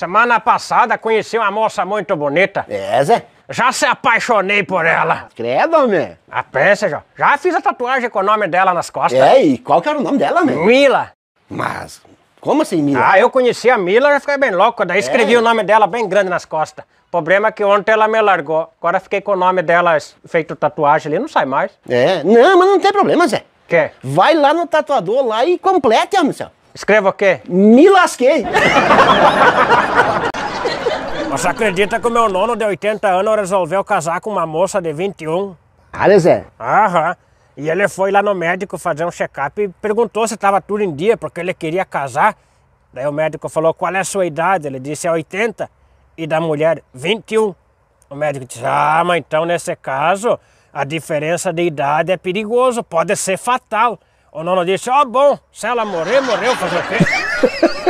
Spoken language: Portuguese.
Semana passada conheci uma moça muito bonita. É, Zé? Já se apaixonei por ela. Credo, homem. A ah, peça, já. Já fiz a tatuagem com o nome dela nas costas. É, e qual que era o nome dela, homem? Mila. Mas, como assim, Mila? Ah, eu conheci a Mila e fiquei bem louco. Daí é. escrevi o nome dela bem grande nas costas. Problema é que ontem ela me largou. Agora fiquei com o nome dela feito tatuagem ali, não sai mais. É, não, mas não tem problema, Zé. Quê? Vai lá no tatuador lá e complete, homem, seu. Escreva o quê? Me lasquei. Você acredita que o meu nono de 80 anos resolveu casar com uma moça de 21? Ah, Zé? Aham. E ele foi lá no médico fazer um check-up e perguntou se estava tudo em dia, porque ele queria casar. Daí o médico falou, qual é a sua idade? Ele disse, é 80. E da mulher, 21. O médico disse, ah, mas então nesse caso, a diferença de idade é perigoso, pode ser fatal. O nono disse, ó, oh, bom, se ela morrer, morreu, fazer o quê?